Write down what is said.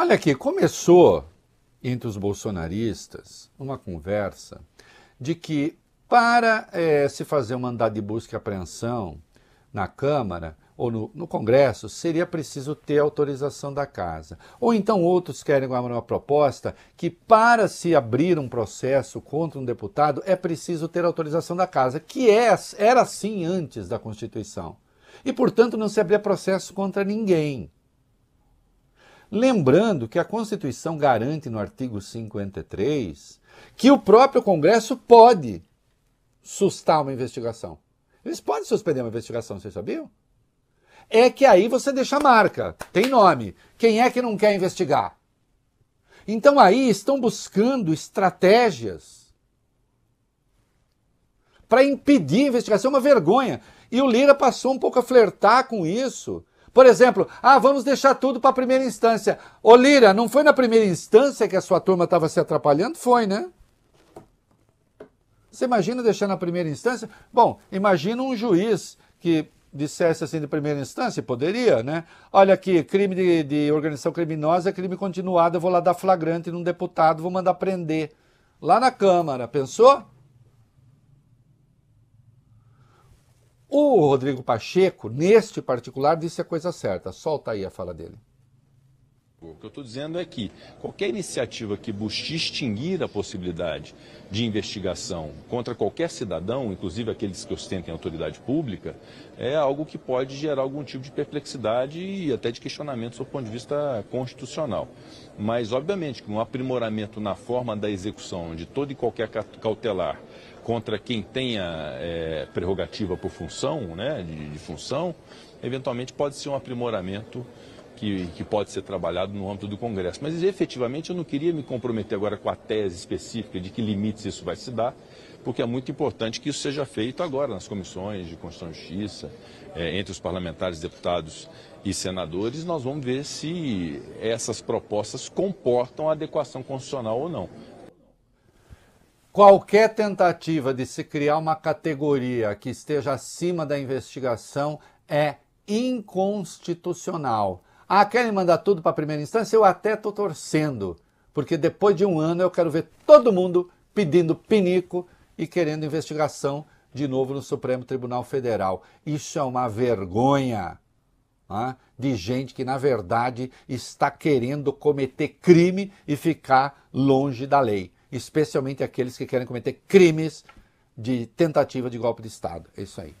Olha aqui, começou entre os bolsonaristas uma conversa de que para é, se fazer um mandado de busca e apreensão na Câmara ou no, no, Congresso, seria preciso ter autorização da Casa. Ou então outros querem uma proposta que para se abrir um processo contra um deputado é preciso ter autorização da Casa, que é, era assim antes da Constituição. E, portanto, não se abria processo contra ninguém. Lembrando que a Constituição garante no artigo 53 que o próprio Congresso pode sustar uma investigação. Eles podem suspender uma investigação, vocês sabiam? É que aí você deixa marca, tem nome. Quem é que não quer investigar? Então aí estão buscando estratégias para impedir a investigação. É uma vergonha. E o Lira passou um pouco a flertar com isso por exemplo, ah, vamos deixar tudo para a primeira instância. Ô Lira, não foi na primeira instância que a sua turma estava se atrapalhando? Foi, né? Você imagina deixar na primeira instância? Bom, imagina um juiz que dissesse assim de primeira instância, poderia, né? Olha aqui, crime de, de organização criminosa, crime continuado, eu vou lá dar flagrante num deputado, vou mandar prender. Lá na Câmara, pensou? O Rodrigo Pacheco, neste particular, disse a coisa certa. Solta aí a fala dele. O que eu estou dizendo é que qualquer iniciativa que busque extinguir a possibilidade de investigação contra qualquer cidadão, inclusive aqueles que ostentem autoridade pública, é algo que pode gerar algum tipo de perplexidade e até de questionamento do ponto de vista constitucional. Mas, obviamente, que um aprimoramento na forma da execução de todo e qualquer cautelar contra quem tenha é, prerrogativa por função, né, de, de, função, eventualmente pode ser um aprimoramento que, que pode ser trabalhado no âmbito do Congresso. Mas efetivamente eu não queria me comprometer agora com a tese específica de que limites isso vai se dar, porque é muito importante que isso seja feito agora nas comissões de Constituição e Justiça, é, entre os parlamentares, deputados e senadores. Nós vamos ver se essas propostas comportam a adequação constitucional ou não. Qualquer tentativa de se criar uma categoria que esteja acima da investigação é inconstitucional. Ah, querem mandar tudo para a primeira instância? Eu até estou torcendo, porque depois de um ano eu quero ver todo mundo pedindo pinico e querendo investigação de novo no Supremo Tribunal Federal. Isso é uma vergonha né, de gente que, na verdade, está querendo cometer crime e ficar longe da lei especialmente aqueles que querem cometer crimes de tentativa de golpe de Estado. É isso aí.